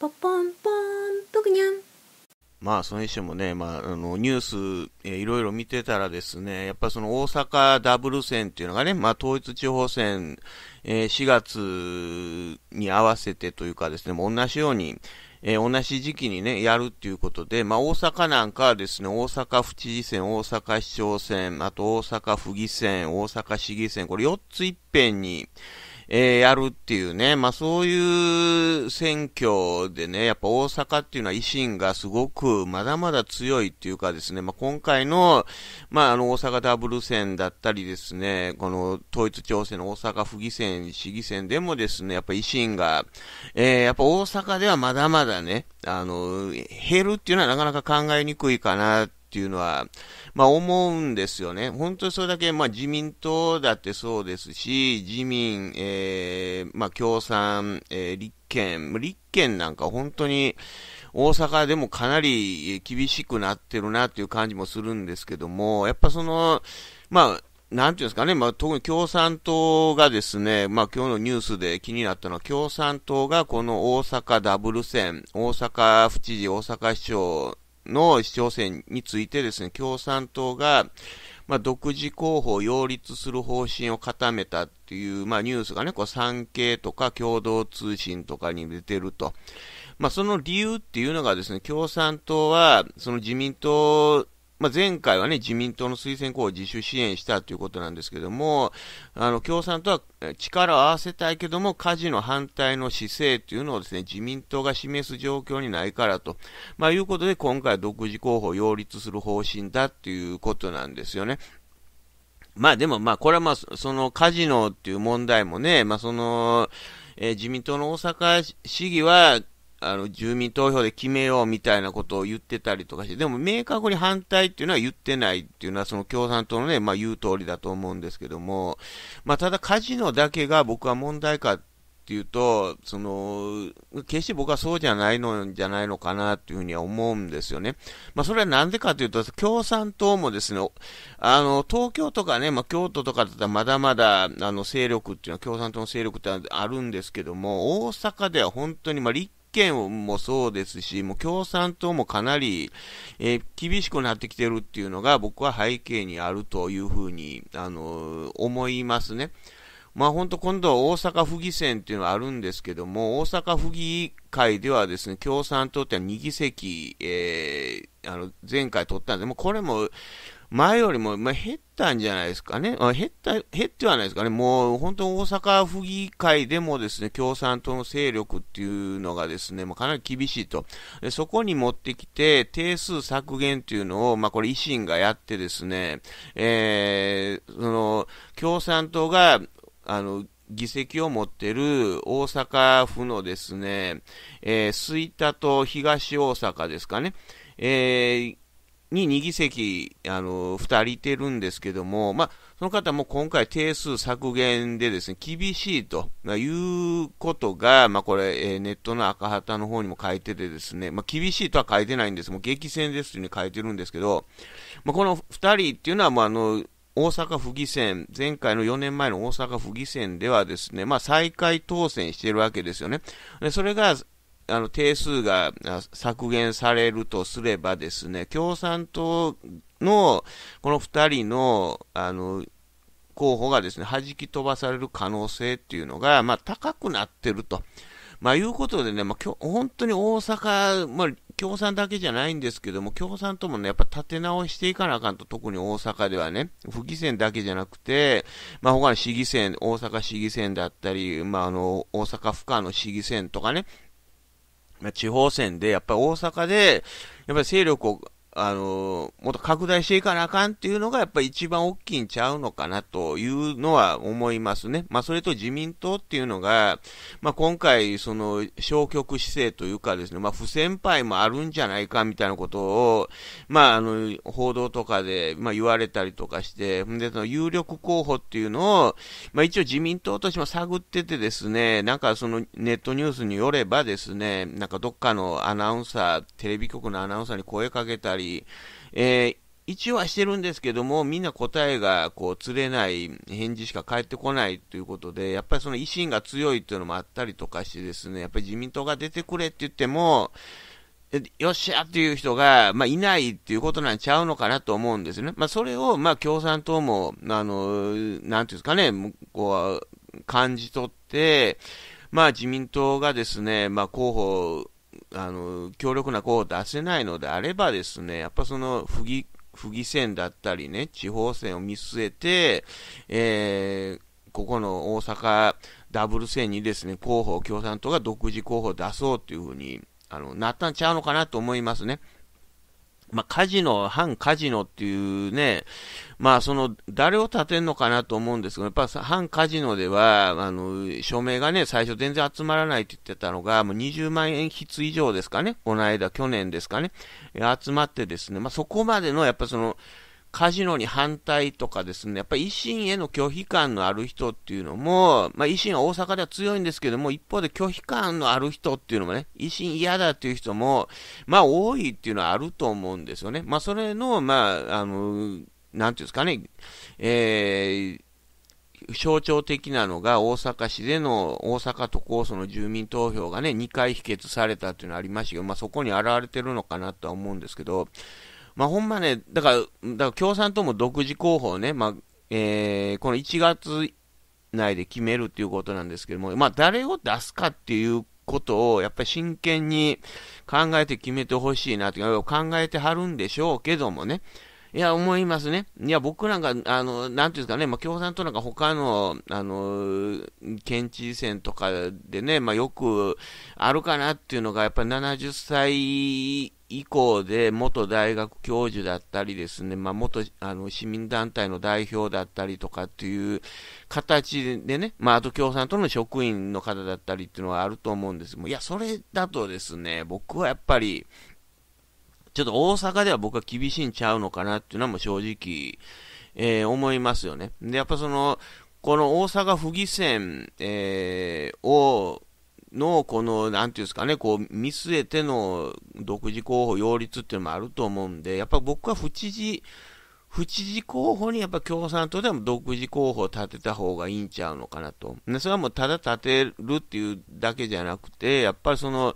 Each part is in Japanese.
ポポンポンプニャンまあ、それにしてもね、まあ、あの、ニュース、えー、いろいろ見てたらですね、やっぱその大阪ダブル戦っていうのがね、まあ、統一地方選、えー、4月に合わせてというかですね、もう同じように、えー、同じ時期にね、やるっていうことで、まあ、大阪なんかはですね、大阪府知事選、大阪市長選、あと大阪府議選、大阪市議選、これ4ついっぺんに、えー、やるっていうね、まあそういう選挙でね、やっぱ大阪っていうのは維新がすごくまだまだ強いっていうかですね、まあ今回の、まああの大阪ダブル戦だったりですね、この統一調整の大阪府議選、市議選でもですね、やっぱ維新が、えー、やっぱ大阪ではまだまだね、あの、減るっていうのはなかなか考えにくいかなってっていうのは、まあ、思うんですよね。本当にそれだけ、まあ、自民党だってそうですし、自民、えー、まあ、共産、えー、立憲、立憲なんか本当に大阪でもかなり厳しくなってるなっていう感じもするんですけども、やっぱその、まあ、なんていうんですかね、まあ、特に共産党がですね、まあ、今日のニュースで気になったのは、共産党がこの大阪ダブル戦、大阪府知事、大阪市長の市長選についてですね、共産党が、まあ、独自候補を擁立する方針を固めたっていう、まあ、ニュースがね、こう産経とか共同通信とかに出てると。まあ、その理由っていうのがですね、共産党は、その自民党まあ、前回はね、自民党の推薦候補を自主支援したということなんですけども、あの、共産党は力を合わせたいけども、火事の反対の姿勢というのをですね、自民党が示す状況にないからと、まあ、いうことで、今回独自候補を擁立する方針だっていうことなんですよね。まあでも、まあこれはまあそのカジノっていう問題もね、まあその、えー、自民党の大阪市議はあの、住民投票で決めようみたいなことを言ってたりとかして、でも明確に反対っていうのは言ってないっていうのは、その共産党のね、まあ言う通りだと思うんですけども、まあただカジノだけが僕は問題かっていうと、その、決して僕はそうじゃないのじゃないのかなっていうふうには思うんですよね。まあそれはなんでかというと、共産党もですね、あの、東京とかね、まあ京都とかだったらまだまだ、あの、勢力っていうのは、共産党の勢力ってあるんですけども、大阪では本当に、まあ立権もそうですし、もう共産党もかなり、えー、厳しくなってきてるっていうのが僕は背景にあるというふうに、あのー、思いますね。まあ、本当、今度は大阪府議選っていうのはあるんですけども、大阪府議会ではですね、共産党って2議席、えー、あの前回取ったんで、もこれも前よりも、まあ、減ったんじゃないですかね。あ減った、減ってはないですかね。もう本当大阪府議会でもですね、共産党の勢力っていうのがですね、まあ、かなり厳しいと。でそこに持ってきて、定数削減っていうのを、まあ、これ維新がやってですね、えー、その、共産党が、あの、議席を持ってる大阪府のですね、えー、吹田と東大阪ですかね、えー、に2議席、あの、2人いてるんですけども、まあ、その方も今回定数削減でですね、厳しいと、まあ、いうことが、まあ、これ、えー、ネットの赤旗の方にも書いててですね、まあ、厳しいとは書いてないんです。もう激戦ですというふうに書いてるんですけど、まあ、この2人っていうのは、まあ、あの、大阪府議選、前回の4年前の大阪府議選ではですね、まあ、再開当選してるわけですよね。でそれが、あの定数が削減されるとすればですね、共産党のこの2人のあの候補がですね、弾き飛ばされる可能性っていうのが、まあ、高くなってると。まあ、いうことでね、まあ、本当に大阪、まあ、共産だけじゃないんですけども、共産党もね、やっぱ立て直していかなあかんと、特に大阪ではね、府議選だけじゃなくて、まあ、他の市議選、大阪市議選だったり、まあ、あの、大阪府下の市議選とかね、まあ、地方選で、やっぱり大阪で、やっぱり勢力をあの、もっと拡大していかなあかんっていうのが、やっぱり一番大きいんちゃうのかなというのは思いますね。まあ、それと自民党っていうのが、まあ、今回、その、消極姿勢というかですね、まあ、不先輩もあるんじゃないかみたいなことを、まあ、あの、報道とかで、まあ、言われたりとかして、で、その、有力候補っていうのを、まあ、一応自民党としても探っててですね、なんかその、ネットニュースによればですね、なんかどっかのアナウンサー、テレビ局のアナウンサーに声かけたり、えー、一応はしてるんですけども、みんな答えがこう釣れない、返事しか返ってこないということで、やっぱりその維新が強いというのもあったりとかしてですね、やっぱり自民党が出てくれって言っても、よっしゃっていう人が、まあ、いないっていうことなんちゃうのかなと思うんですね。まあ、それを、ま共産党も、あの、なんていうんですかね、こう、感じ取って、まあ、自民党がですね、まあ、候補あの強力な候補を出せないのであればですね、やっぱその不義、不義戦だったりね、地方選を見据えて、えー、ここの大阪ダブル戦にですね、候補、共産党が独自候補を出そうというふうに、あの、なったんちゃうのかなと思いますね。まあ、カジノ、反カジノっていうね、まあ、その、誰を立てるのかなと思うんですけど、やっぱ反カジノでは、あの、署名がね、最初全然集まらないって言ってたのが、もう20万円筆以上ですかね、この間、去年ですかね、集まってですね、まあ、そこまでの、やっぱその、カジノに反対とかですね、やっぱり維新への拒否感のある人っていうのも、まあ、維新は大阪では強いんですけども、一方で拒否感のある人っていうのもね、維新嫌だっていう人も、まあ、多いっていうのはあると思うんですよね。まあ、それの、まあ、あの、なんていうんですかね、えー、象徴的なのが大阪市での大阪都構想の住民投票がね、2回否決されたっていうのがありましたけど、まあ、そこに現れてるのかなとは思うんですけど、まあ、ほんまね、だから、だから共産党も独自候補をね、まあ、えー、この1月内で決めるということなんですけども、まあ、誰を出すかっていうことを、やっぱり真剣に考えて決めてほしいなと考えてはるんでしょうけどもね、いや、思いますね。いや、僕なんか、あの、なんていうんですかね、まあ、共産党なんか他の、あの、県知事選とかでね、まあ、よくあるかなっていうのが、やっぱり70歳以降で元大学教授だったりですね、まあ、元あの市民団体の代表だったりとかっていう形でね、まあ、あと共産党の職員の方だったりっていうのはあると思うんですけどいや、それだとですね、僕はやっぱり、ちょっと大阪では僕は厳しいんちゃうのかなっていうのはもう正直、えー、思いますよね。で、やっぱその、この大阪府議選、えー、を、の、この、なんていうんですかね、こう、見据えての独自候補擁立っていうのもあると思うんで、やっぱ僕は府知事、府知事候補にやっぱ共産党でも独自候補を立てた方がいいんちゃうのかなと。でそれはもうただ立てるっていうだけじゃなくて、やっぱりその、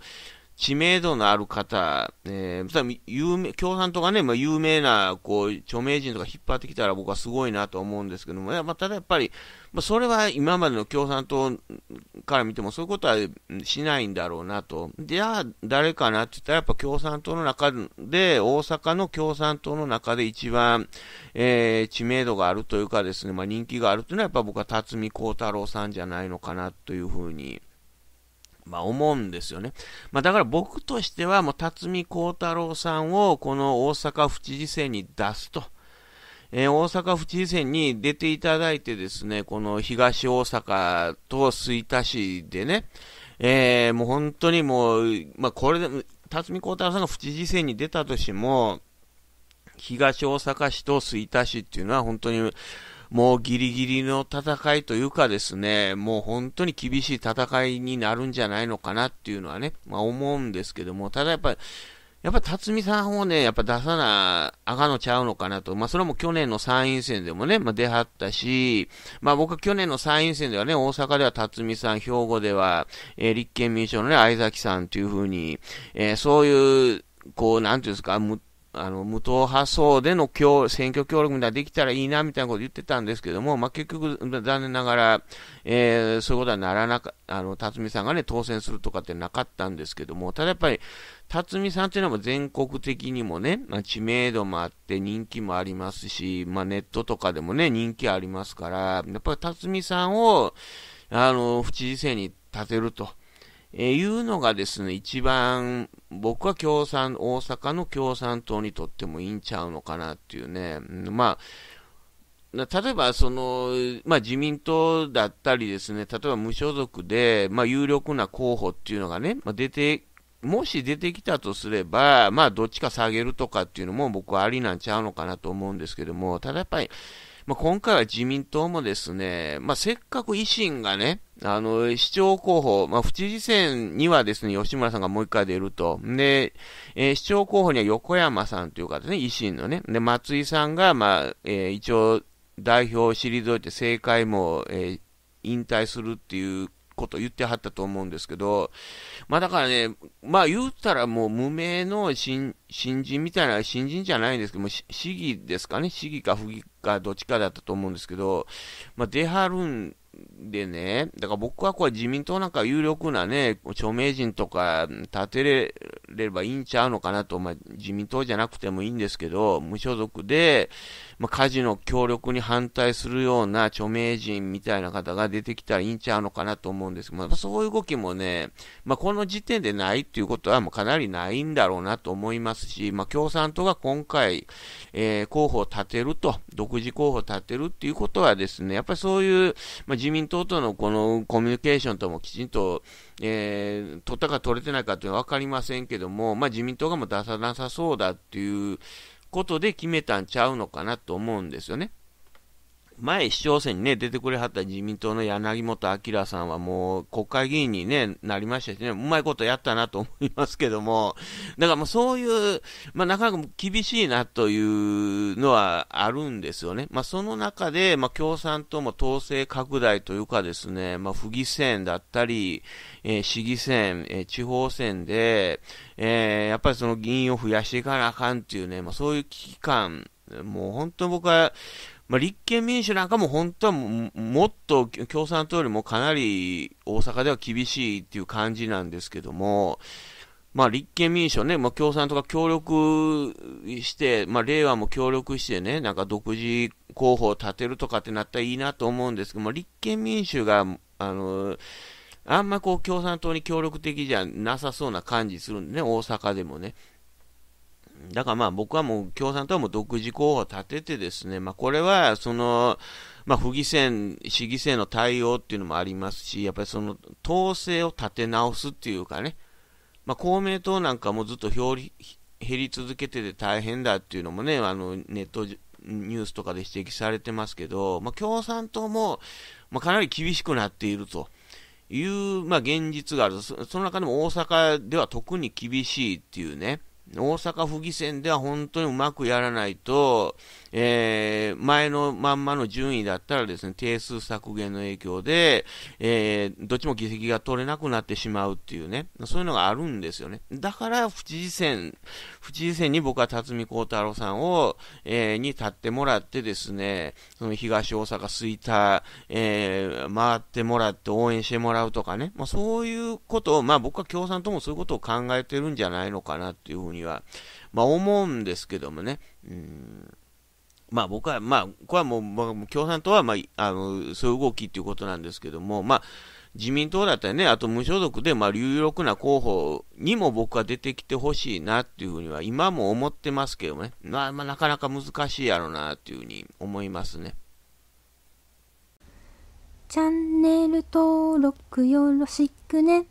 知名度のある方、えー、有名共産党がね、まあ、有名なこう著名人とか引っ張ってきたら僕はすごいなと思うんですけども、まあ、ただやっぱり、まあ、それは今までの共産党から見てもそういうことはしないんだろうなと。じゃあ誰かなって言ったらやっぱ共産党の中で、大阪の共産党の中で一番、えー、知名度があるというかですね、まあ、人気があるというのはやっぱ僕は辰巳孝太郎さんじゃないのかなというふうにまあ、思うんですよね。まあ、だから僕としては、もう、辰巳孝太郎さんを、この大阪府知事選に出すと。えー、大阪府知事選に出ていただいてですね、この東大阪と吹田市でね、えー、もう本当にもう、まあ、これで、辰巳孝太郎さんが府知事選に出たとしても、東大阪市と吹田市っていうのは本当に、もうギリギリの戦いというかですね、もう本当に厳しい戦いになるんじゃないのかなっていうのはね、まあ思うんですけども、ただやっぱり、やっぱ辰巳さんをね、やっぱ出さなあかんのちゃうのかなと。まあ、それも去年の参院選でもね、まあ、出はったし、まあ、僕は去年の参院選ではね、大阪では辰巳さん、兵庫では、えー、立憲民主党のね、相崎さんというふうに、えー、そういう、こう、なんていうんですか、あの、無党派層での選挙協力みたいなできたらいいな、みたいなこと言ってたんですけども、まあ、結局、残念ながら、えー、そういうことはならなか、あの、辰巳さんがね、当選するとかってなかったんですけども、ただやっぱり、辰巳さんっていうのは全国的にもね、まあ、知名度もあって人気もありますし、まあ、ネットとかでもね、人気ありますから、やっぱり辰巳さんを、あの、府知事選に立てると。えー、いうのがですね、一番僕は共産、大阪の共産党にとってもいいんちゃうのかなっていうね。まあ、例えばその、まあ、自民党だったりですね、例えば無所属で、まあ、有力な候補っていうのがね、まあ、出て、もし出てきたとすれば、まあ、どっちか下げるとかっていうのも僕はありなんちゃうのかなと思うんですけども、ただやっぱり、まあ、今回は自民党もですね、まあ、せっかく維新がね、あの、市長候補、まあ、府知事選にはですね、吉村さんがもう一回出ると。で、えー、市長候補には横山さんという方ね、維新のね。で、松井さんが、まあ、えー、一応、代表を退いて政界も、えー、引退するっていうこと言ってはったと思うんですけど、まあだからね、まあ言ったらもう無名の新新人みたいな、新人じゃないんですけども、市議ですかね、市議か府議かどっちかだったと思うんですけど、まあ出はるんでね、だから僕はこれ自民党なんか有力なね、著名人とか立てれればいいんちゃうのかなと、まあ、自民党じゃなくてもいいんですけど、無所属で、まあ、家事の協力に反対するような著名人みたいな方が出てきたらいいんちゃうのかなと思うんですけど、まあ、そういう動きもね、まあ、この時点でないっていうことはもうかなりないんだろうなと思いますし、まあ、共産党が今回、えー、候補を立てると、独自候補を立てるっていうことはですね、やっぱりそういう、まあ自民党とのこのコミュニケーションともきちんと、えー、取ったか取れてないかというのは分かりませんけども、まあ、自民党がもう出さなさそうだっていうことで決めたんちゃうのかなと思うんですよね。前、市長選に、ね、出てくれはった自民党の柳本明さんはもう国会議員に、ね、なりましたしね、うまいことやったなと思いますけども、だからもうそういう、まあ、なかなか厳しいなというのはあるんですよね、まあ、その中で、まあ、共産党も統制拡大というか、ですね、まあ、府議選だったり、えー、市議選、えー、地方選で、えー、やっぱりその議員を増やしていかなあかんっていうね、まあ、そういう危機感、もう本当僕は、まあ、立憲民主なんかも本当はもっと共産党よりもかなり大阪では厳しいっていう感じなんですけども、まあ、立憲民主ね、まあ、共産党が協力して、まあ、令和も協力してね、なんか独自候補を立てるとかってなったらいいなと思うんですけども、立憲民主が、あの、あんまこう共産党に協力的じゃなさそうな感じするんでね、大阪でもね。だからまあ僕はもう共産党はも独自候補を立ててですね、まあ、これはその、まあ、不議選、市議制の対応っていうのもありますし、やっぱりその統制を立て直すっていうかね、まあ、公明党なんかもずっと票減り続けてて大変だっていうのもね、あのネットニュースとかで指摘されてますけど、まあ、共産党も、まあ、かなり厳しくなっていると。いう、まあ、現実があるその中でも大阪では特に厳しいっていうね、大阪府議選では本当にうまくやらないと、えー、前のまんまの順位だったらですね、定数削減の影響で、えー、どっちも議席が取れなくなってしまうっていうね、そういうのがあるんですよね。だから、府知事選、府知事選に僕は辰巳幸太郎さんを、えー、に立ってもらってですね、その東大阪吹田、えー、回ってもらって応援してもらうとかね、まあ、そういうことを、まあ僕は共産党もそういうことを考えてるんじゃないのかなっていうふうには、まあ思うんですけどもね、うんまあ僕は、まあ、これはもう、まあ、共産党は、まあ、あの、そういう動きということなんですけども、まあ、自民党だったりね、あと無所属で、まあ、有力な候補にも僕は出てきてほしいなっていうふうには、今も思ってますけどね、まあ、まあ、なかなか難しいやろうなっていうふうに思いますね。チャンネル登録よろしくね。